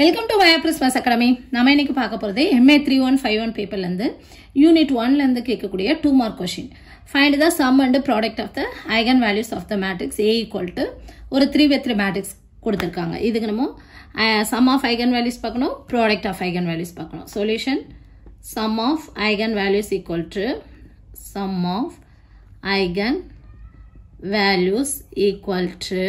welcome to வயாப்ரிஸ் மஸ் academy நம்ம இன்னைக்கு பார்க்க போகிறது MA three one five one பேப்பர்லேருந்து யூனிட் ஒன்லேருந்து கேட்கக்கூடிய two mark question find the sum and product of the eigen values of the matrix A equal to ஒரு த்ரீ பை த்ரீ மேட்ரிக்ஸ் கொடுத்துருக்காங்க இதுக்கு நம்ம சம் ஆஃப் ஐகன் வேல்யூஸ் பார்க்கணும் product of eigen values பார்க்கணும் solution sum of eigen values equal to sum of eigen values equal to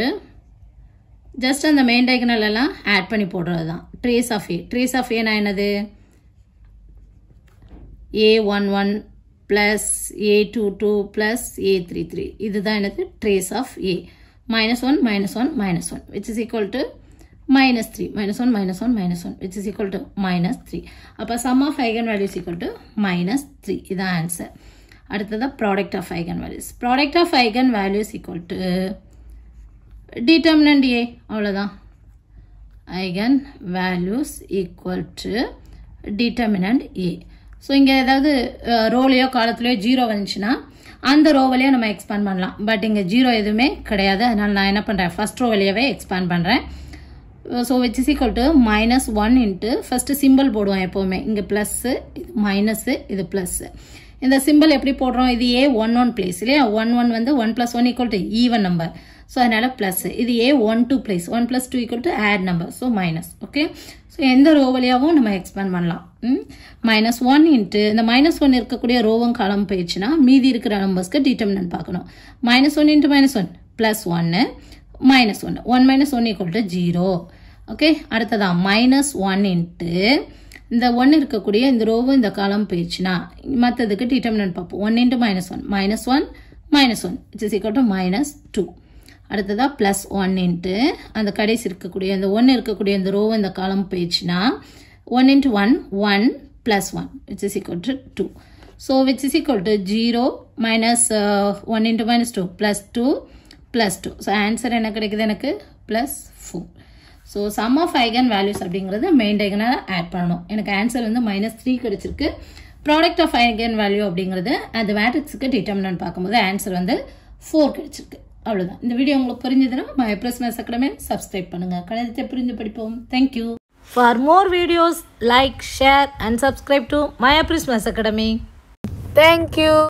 just அந்த main diagonal எல்லாம் add பண்ணி போடுறது தான் trace of A trace of ஏனா என்னது A one one plus A two two plus A three three இதுதான் எனது trace of A minus one minus one minus one which is equal to minus three minus one minus one minus one which is equal to minus three அப்போ sum of eigen values equal to minus three இதான் answer அடுத்ததான் product of eigen values product of eigen values equal to determinant A அவ்வளோதான் eigen values equal to determinant A so இங்கே ஏதாவது ரோலையோ காலத்துலையோ zero வந்துச்சுன்னா அந்த ரோவலியோ நம்ம expand பண்ணலாம் பட் இங்கே ஜீரோ எதுவுமே கிடையாது அதனால் நான் என்ன பண்ணுறேன் First ரோவலியவே expand பண்ணுறேன் so which is equal to minus one into first symbol போடுவோம் எப்போவுமே இங்கே ப்ளஸ்ஸு இது மைனஸு இது ப்ளஸ்ஸு இந்த symbol எப்படி போடுறோம் இது ஏ ஒன் ஒன் பிளேஸ் இல்லையா ஒன் ஒன் வந்து one plus one equal to even number so அதனால் ப்ளஸ் இது A one two place one plus two equal to odd number so minus okay so எந்த row வழியாகவும் நம்ம expand பண்ணலாம் minus one into இந்த minus one இருக்கக்கூடிய ரோவும் column போயிடுச்சுன்னா மீதி இருக்கிற நம்பர்ஸ்க்கு டிட்டர்மினன்ட் பார்க்கணும் minus one into minus one plus ஒன்று மைனஸ் ஒன்று one minus one equal to zero okay அடுத்ததான் மைனஸ் ஒன் இன்ட்டு இந்த ஒன் இருக்கக்கூடிய இந்த ரோவும் இந்த காலம் போயிடுச்சுன்னா மற்றதுக்கு டிட்டர்மினன்ட் பார்ப்போம் one into minus one minus one minus one it's is equal to minus two அடுத்ததாக ப்ளஸ் இன்ட்டு அந்த கடைசி இருக்கக்கூடிய அந்த ஒன்று இருக்கக்கூடிய அந்த ரோ இந்த காலம் போயிடுச்சுன்னா one into one one plus one which is equal to two so which is equal to zero minus one into minus two plus two plus two so answer என்ன கிடைக்குது எனக்கு plus four so sum of eigen values அப்படிங்கிறது main டைகனாக add பண்ணணும் எனக்கு answer வந்து minus three கிடச்சிருக்கு product of eigen value அப்படிங்கிறது அந்த மேட்ரிக்ஸுக்கு டிட்டர்மினன் பார்க்கும்போது ஆன்சர் வந்து ஃபோர் கிடச்சிருக்கு அவ்வளோதான் இந்த வீடியோ உங்களுக்கு புரிஞ்சதுன்னா மை பிரஸ்னஸ் அக்கடமே சப்ஸ்கிரைப் பண்ணுங்கள் கணிதத்தை புரிந்து படிப்போம் thank you for more videos like share and subscribe to my Prisms Academy thank you